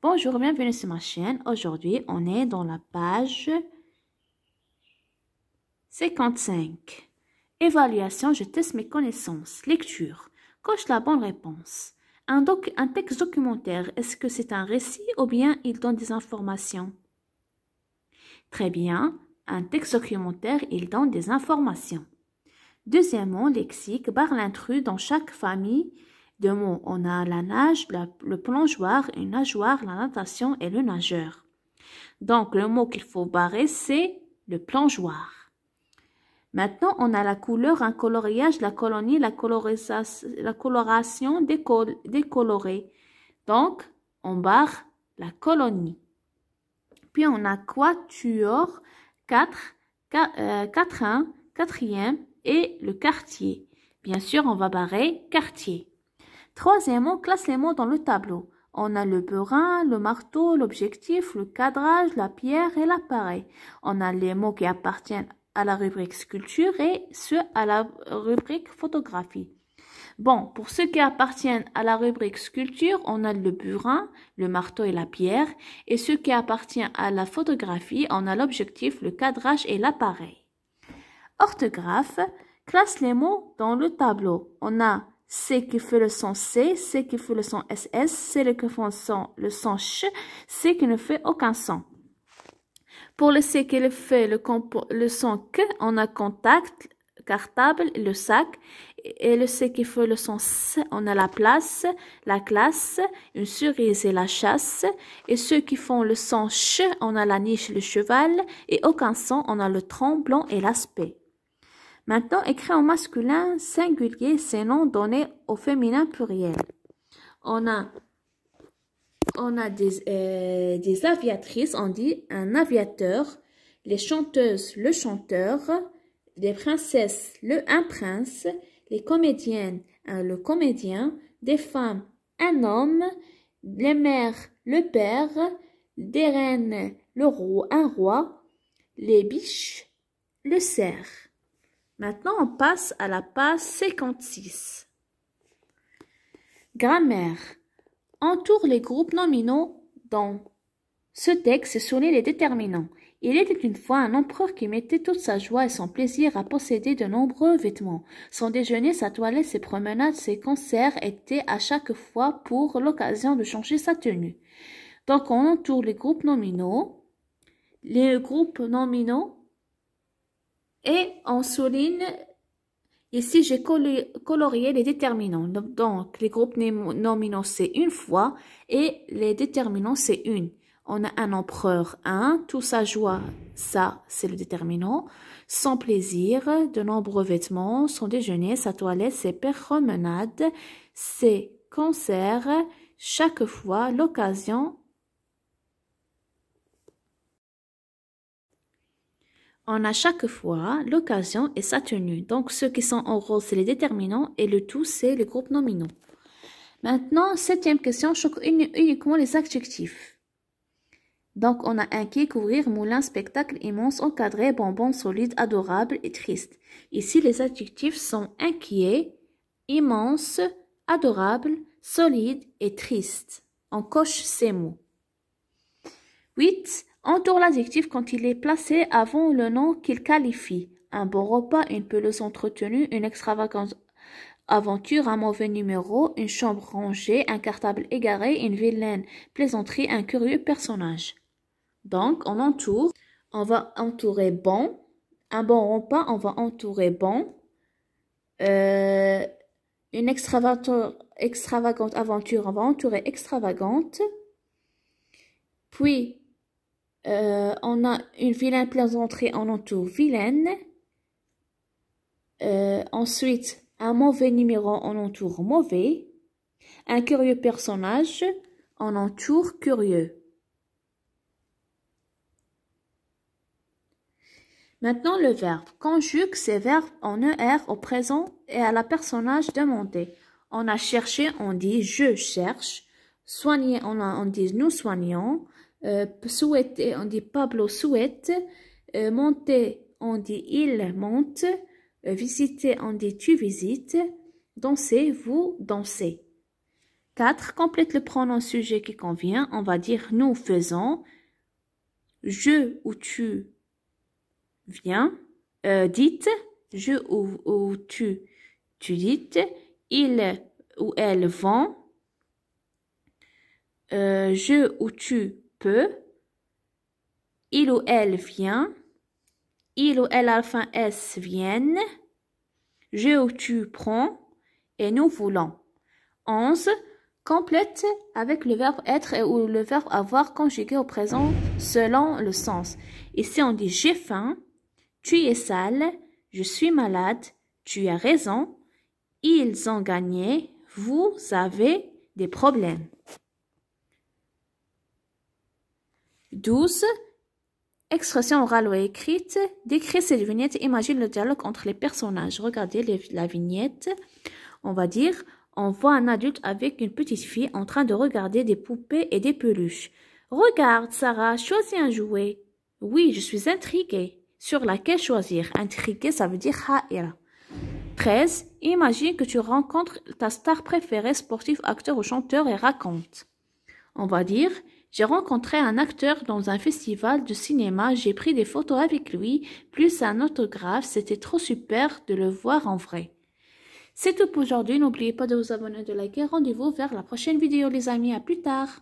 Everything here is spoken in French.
Bonjour, bienvenue sur ma chaîne. Aujourd'hui, on est dans la page 55. Évaluation, je teste mes connaissances. Lecture. Coche la bonne réponse. Un, un texte documentaire, est-ce que c'est un récit ou bien il donne des informations Très bien, un texte documentaire, il donne des informations. Deuxièmement, lexique, barre l'intrus dans chaque famille deux mots, on a la nage, le plongeoir, une nageoire, la natation et le nageur. Donc, le mot qu'il faut barrer, c'est le plongeoir. Maintenant, on a la couleur, un coloriage, la colonie, la, la coloration décolorée. Donc, on barre la colonie. Puis, on a quatuor, 4, 4, 4 quatrième et le quartier. Bien sûr, on va barrer quartier. Troisièmement, classe les mots dans le tableau. On a le burin, le marteau, l'objectif, le cadrage, la pierre et l'appareil. On a les mots qui appartiennent à la rubrique sculpture et ceux à la rubrique photographie. Bon, pour ceux qui appartiennent à la rubrique sculpture, on a le burin, le marteau et la pierre. Et ceux qui appartiennent à la photographie, on a l'objectif, le cadrage et l'appareil. Orthographe classe les mots dans le tableau. On a c'est qui fait le son C, C'est qui fait le son SS, c'est qui fait le son, le son Ch, C'est qui ne fait aucun son. Pour le C qui fait le, le son Q, on a contact, cartable, le sac. Et le C qui fait le son S, on a la place, la classe, une cerise et la chasse. Et ceux qui font le son Ch, on a la niche, le cheval. Et aucun son, on a le tremblant et l'aspect. Maintenant, écrit en masculin singulier ces noms donnés au féminin pluriel. On a, on a des, euh, des aviatrices, on dit un aviateur, les chanteuses, le chanteur, les princesses, le un prince, les comédiennes, euh, le comédien, des femmes, un homme, les mères, le père, des reines, le roi, un roi, les biches, le cerf. Maintenant, on passe à la page 56. Grammaire. Entoure les groupes nominaux dans ce texte souligne les déterminants. Il était une fois un empereur qui mettait toute sa joie et son plaisir à posséder de nombreux vêtements. Son déjeuner, sa toilette, ses promenades, ses concerts étaient à chaque fois pour l'occasion de changer sa tenue. Donc on entoure les groupes nominaux. Les groupes nominaux et on souligne ici j'ai colorié les déterminants donc les groupes nominaux c'est une fois et les déterminants c'est une on a un empereur un, tout sa joie, ça c'est le déterminant, son plaisir, de nombreux vêtements, son déjeuner, sa toilette, ses promenades, ses concerts, chaque fois, l'occasion, on a chaque fois l'occasion et sa tenue. Donc, ceux qui sont en rose, c'est les déterminants et le tout, c'est les groupes nominaux. Maintenant, septième question, choque uniquement les adjectifs. Donc, on a inquiet, couvrir, moulin, spectacle immense, encadré, bonbon, solide, adorable et triste. Ici, les adjectifs sont inquiet, immense, adorable, solide et triste. On coche ces mots. 8. Entoure l'adjectif quand il est placé avant le nom qu'il qualifie. Un bon repas, une pelouse entretenue, une extravagante aventure, un mauvais numéro, une chambre rangée, un cartable égaré, une vilaine plaisanterie, un curieux personnage. Donc, on entoure. On va entourer bon. Un bon repas, on va entourer bon. Euh, une extravagante aventure, on va entourer extravagante. Puis, euh, on a une vilaine plaisanterie en entour vilaine. Euh, ensuite, un mauvais numéro en entoure mauvais. Un curieux personnage en entoure curieux. Maintenant, le verbe. Conjugue ces verbes en ER au présent et à la personnage demandée. On a cherché, on dit je cherche. Soigner, on, on dit nous soignons euh, on dit Pablo souhaite, euh, monter, on dit il monte, euh, visiter, on dit tu visites, danser, vous dansez. 4. Complète le pronom sujet qui convient. On va dire nous faisons, je ou tu viens, euh, dites, je ou, ou, tu, tu dites, il ou elle vont, je ou tu peu, Il ou elle vient. Il ou elle alpha S viennent. Je ou tu prends. Et nous voulons. Onze, Complète avec le verbe être et ou le verbe avoir conjugué au présent selon le sens. Ici, on dit j'ai faim, tu es sale, je suis malade, tu as raison, ils ont gagné, vous avez des problèmes. 12. Expression orale ou écrite. Décris cette vignette imagine le dialogue entre les personnages. Regardez la vignette. On va dire, on voit un adulte avec une petite fille en train de regarder des poupées et des peluches. Regarde, Sarah, choisis un jouet. Oui, je suis intriguée. Sur laquelle choisir Intriguée, ça veut dire haïr. 13. Imagine que tu rencontres ta star préférée, sportif, acteur ou chanteur, et raconte. On va dire, j'ai rencontré un acteur dans un festival de cinéma, j'ai pris des photos avec lui, plus un autographe, c'était trop super de le voir en vrai. C'est tout pour aujourd'hui, n'oubliez pas de vous abonner, de liker, rendez-vous vers la prochaine vidéo les amis, à plus tard